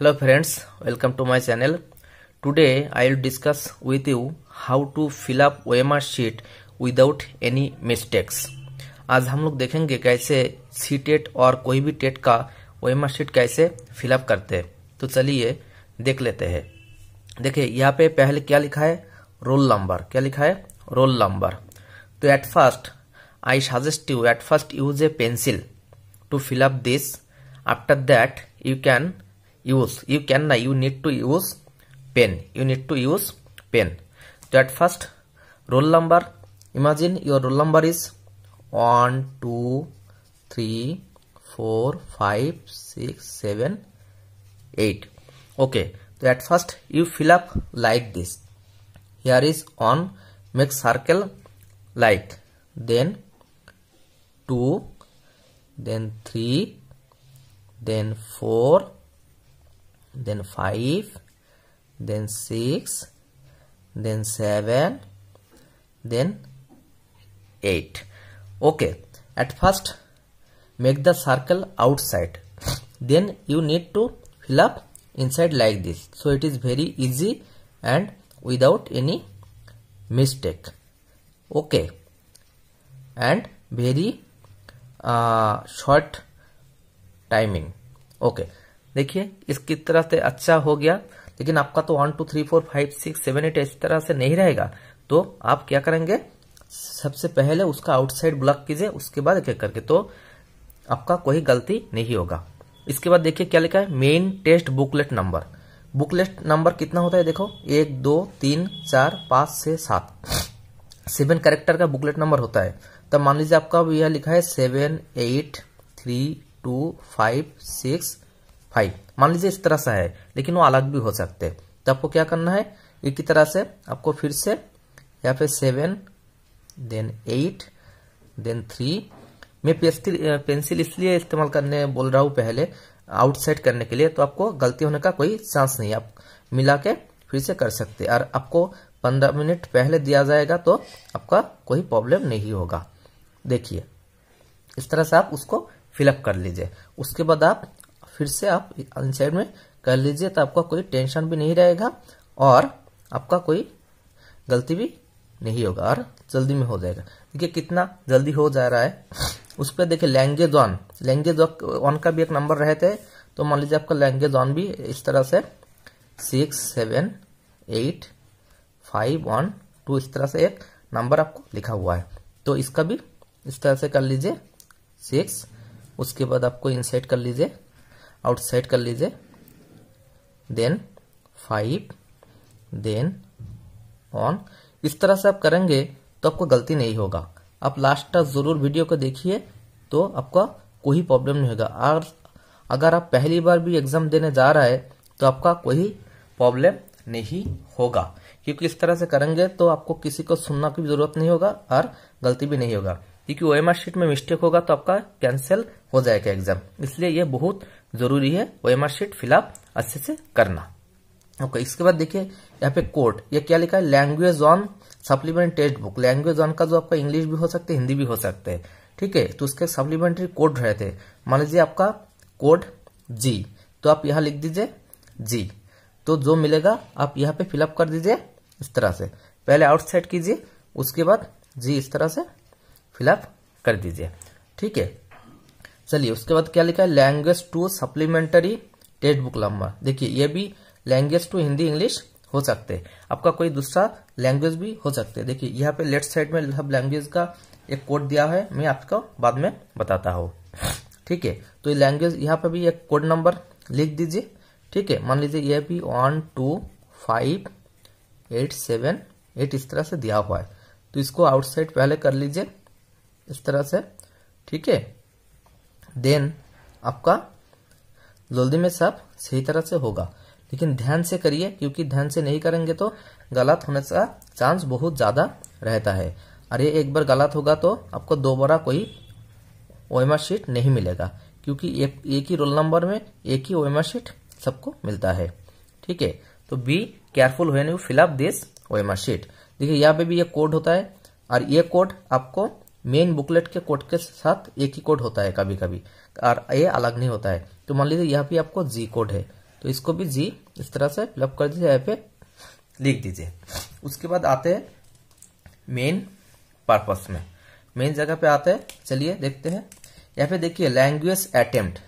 hello friends welcome to to channel channel I will discuss discuss you how to to fill up omr sheet without any mistakes आज हम लोग देखेंगे कैसे C TET और कोई भी टेट का ओएमआर शीट कैसे फिलअप करते हैं तो चलिए देख लेते हैं देखिए यहाँ पे पहले क्या लिखा है रोल नंबर क्या लिखा है रोल नंबर तो at first I suggest you at first use a pencil to fill up this after that you can use you can uh, you need to use pen you need to use pen That first roll number imagine your roll number is 1 2 3 4 5 6 7 8 okay so at first you fill up like this here is on make circle like then 2 then 3 then 4 then 5 then 6 then 7 then 8 okay at first make the circle outside then you need to fill up inside like this so it is very easy and without any mistake okay and very uh, short timing okay देखिए किस तरह से अच्छा हो गया लेकिन आपका तो one two three four five six seven eight इस तरह से नहीं रहेगा तो आप क्या करेंगे सबसे पहले उसका आउटसाइड ब्लॉक कीजिए उसके बाद एक करके तो आपका कोई गलती नहीं होगा इसके बाद देखिए क्या लिखा है main test booklet number booklet number कितना होता है देखो एक दो तीन चार पांच से सात सेवन कैरेक्टर का बुकलेट नंबर होता है तब तो मान लीजिए आपका यह लिखा है seven eight three two five six five मान लीजिए इस तरह से है लेकिन वो अलग भी हो सकते हैं तो आपको क्या करना है एक ही तरह से आपको फिर से या फिर seven then eight then three मैं पेंसिल इसलिए इस्तेमाल करने बोल रहा हूँ पहले आउटसाइड करने के लिए तो आपको गलती होने का कोई चांस नहीं आप मिला के फिर से कर सकते और आपको पंद्रह मिनट पहले दिया जाएगा तो आपका कोई प्रॉब्लम नहीं होगा देखिए इस तरह से आप उसको फिलअप कर लीजिए उसके बाद आप फिर से आप साइड में कर लीजिए तो आपका कोई टेंशन भी नहीं रहेगा और आपका कोई गलती भी नहीं होगा और जल्दी में हो जाएगा देखिए कितना जल्दी हो जा रहा है उस पर देखिए लैंग्वेज ऑन लैंग्वेज ऑन का भी एक नंबर रहते हैं तो मान लीजिए आपका लैंग्वेज ऑन भी इस तरह से six seven eight five one two इस तरह से एक नंबर आपको लिखा हुआ है तो इसका भी इस तरह से कर लीजिए सिक्स उसके बाद आपको इनसेट कर लीजिए आउटसाइड कर लीजिए देन फाइव देन ऑन इस तरह से आप करेंगे तो आपको गलती नहीं होगा आप लास्ट तक जरूर वीडियो को देखिए तो आपका कोई प्रॉब्लम नहीं होगा और अगर आप पहली बार भी एग्जाम देने जा रहा है तो आपका कोई प्रॉब्लम नहीं होगा क्योंकि इस तरह से करेंगे तो आपको किसी को सुनना की जरूरत नहीं होगा और गलती भी नहीं होगा क्योंकि ओ शीट में मिस्टेक होगा तो आपका कैंसिल हो जाएगा एग्जाम इसलिए यह बहुत जरूरी है O M R sheet fill up अच्छे से करना ओके okay, इसके बाद देखिए यहाँ पे कोर्ट ये क्या लिखा है language one supplement text book language one का जो आपका इंग्लिश भी हो सकते है हिंदी भी हो सकते हैं ठीक है तो उसके सप्लीमेंट्री कोड रहे थे मान लीजिए आपका कोड जी तो आप यहाँ लिख दीजिए जी तो जो मिलेगा आप यहाँ पे फिलअप कर दीजिए इस तरह से पहले आउटसाइड कीजिए उसके बाद जी इस तरह से फिलअप कर दीजिए ठीक है चलिए उसके बाद क्या लिखा है language two supplementary text book number देखिए ये भी लैंग्वेज टू हिंदी इंग्लिश हो सकते हैं आपका कोई दूसरा लैंग्वेज भी हो सकते हैं देखिए यहाँ पे लेफ्ट साइड में सब लैंग्वेज का एक कोड दिया है मैं आपको बाद में बताता हूँ ठीक है तो ये लैंग्वेज यहाँ पे भी एक कोड नंबर लिख दीजिए ठीक है मान लीजिए ये भी one two five eight seven eight इस तरह से दिया हुआ है तो इसको आउटसाइड पहले कर लीजिए इस तरह से ठीक है देन आपका जल्दी में साफ सही तरह से होगा लेकिन ध्यान से करिए क्योंकि ध्यान से नहीं करेंगे तो गलत होने का चांस बहुत ज़्यादा रहता है और ये एक बार गलत होगा तो आपको दोबारा कोई ओएमआर शीट नहीं मिलेगा क्योंकि एक एक ही रोल नंबर में एक ही ओएमआर शीट सबको मिलता है ठीक है तो be careful when you this OMR sheet देखिए यहाँ पे भी ये कोड होता है और ये कोड आपको मेन बुकलेट के कोड के साथ एक ही कोड होता है कभी कभी और ये अलग नहीं होता है तो मान लीजिए यहाँ पे आपको जी कोड है तो इसको भी जी इस तरह से फिलअप कर दीजिए यहाँ पे लिख दीजिए उसके बाद आते हैं मेन पर्पस में मेन जगह पे आते हैं चलिए देखते हैं यहाँ पे देखिए language attempt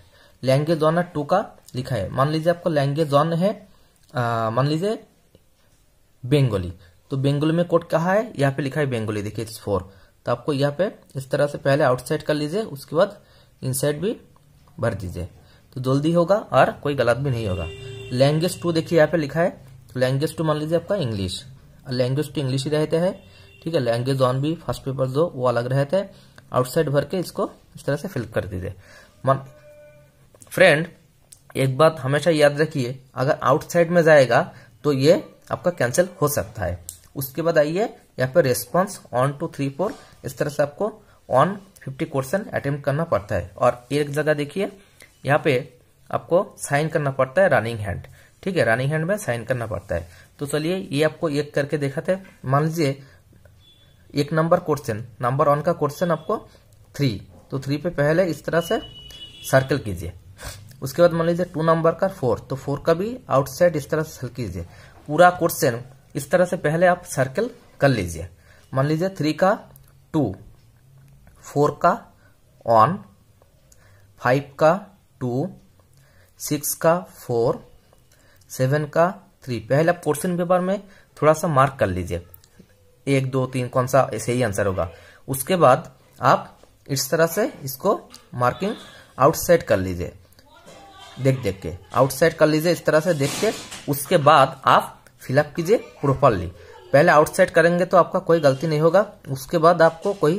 language one two का लिखा है मान लीजिए आपको लैंग्वेज ऑन है मान लीजिए बेंगोली तो बेंगोली में कोड कहा है यहाँ पे लिखा है बेंगोली देखिए इट्स फोर तो आपको यहाँ पे इस तरह से पहले आउटसाइड कर लीजिए उसके बाद इनसाइड भी भर दीजिए तो जल्दी होगा और कोई गलत भी नहीं होगा लैंग्वेज टू देखिए यहाँ पे लिखा है तो लैंग्वेज टू मान लीजिए आपका इंग्लिश लैंग्वेज टू इंग्लिश ही रहते हैं ठीक है लैंग्वेज ऑन भी फर्स्ट पेपर जो वो अलग रहते हैं आउटसाइड भर के इसको इस तरह से फिल कर दीजिए मान फ्रेंड एक बात हमेशा याद रखिए अगर आउटसाइड में जाएगा तो ये आपका कैंसिल हो सकता है उसके बाद आइए यहाँ पे response one two three four इस तरह से आपको वन फिफ्टी क्वेश्चन अटेम्प्ट करना पड़ता है और एक जगह देखिए यहाँ पे आपको साइन करना पड़ता है रनिंग हैंड ठीक है रनिंग हैंड में साइन करना पड़ता है तो चलिए ये आपको एक करके देखा हैं मान लीजिए एक नंबर क्वेश्चन नंबर वन का क्वेश्चन आपको थ्री तो थ्री पे पहले इस तरह से सर्कल कीजिए उसके बाद मान लीजिए टू नंबर का फोर तो फोर का भी आउटसाइड इस तरह से सर्कल कीजिए पूरा क्वेश्चन इस तरह से पहले आप सर्कल कर लीजिए मान लीजिए थ्री का टू फोर का वन फाइव का टू सिक्स का फोर सेवन का थ्री आप क्वेश्चन पेपर में थोड़ा सा मार्क कर लीजिए एक दो तीन कौन सा ऐसे ही आंसर होगा उसके बाद आप इस तरह से इसको मार्किंग आउटसाइड कर लीजिए देख देख के आउटसाइड कर लीजिए इस तरह से देख के उसके बाद आप फिलअप कीजिए प्रोपरली पहले आउटसाइड करेंगे तो आपका कोई गलती नहीं होगा उसके बाद आपको कोई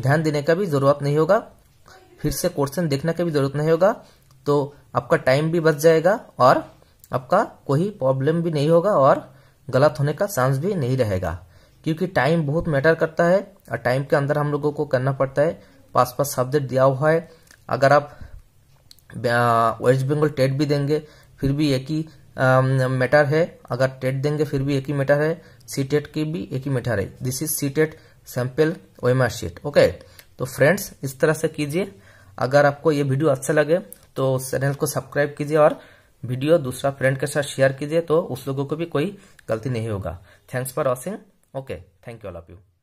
ध्यान देने का भी जरूरत नहीं होगा फिर से क्वेश्चन देखने का भी जरूरत नहीं होगा तो आपका टाइम भी बच जाएगा और आपका कोई प्रॉब्लम भी नहीं होगा और गलत होने का चांस भी नहीं रहेगा क्योंकि टाइम बहुत मैटर करता है और टाइम के अंदर हम लोगों को करना पड़ता है पास पास सब्जेक्ट दिया हुआ है अगर आप वेस्ट बंगाल टेट भी देंगे फिर भी एक ही मैटर है अगर टेट देंगे फिर भी एक ही मैटर है सीटेट की भी एक ही मिठा रही दिस इज सीटेट सैंपल वेमा शीट ओके तो फ्रेंड्स इस तरह से कीजिए अगर आपको ये वीडियो अच्छा लगे तो चैनल को सब्सक्राइब कीजिए और वीडियो दूसरा फ्रेंड के साथ शेयर कीजिए तो उस लोगों को भी कोई गलती नहीं होगा thanks for watching okay thank you all of you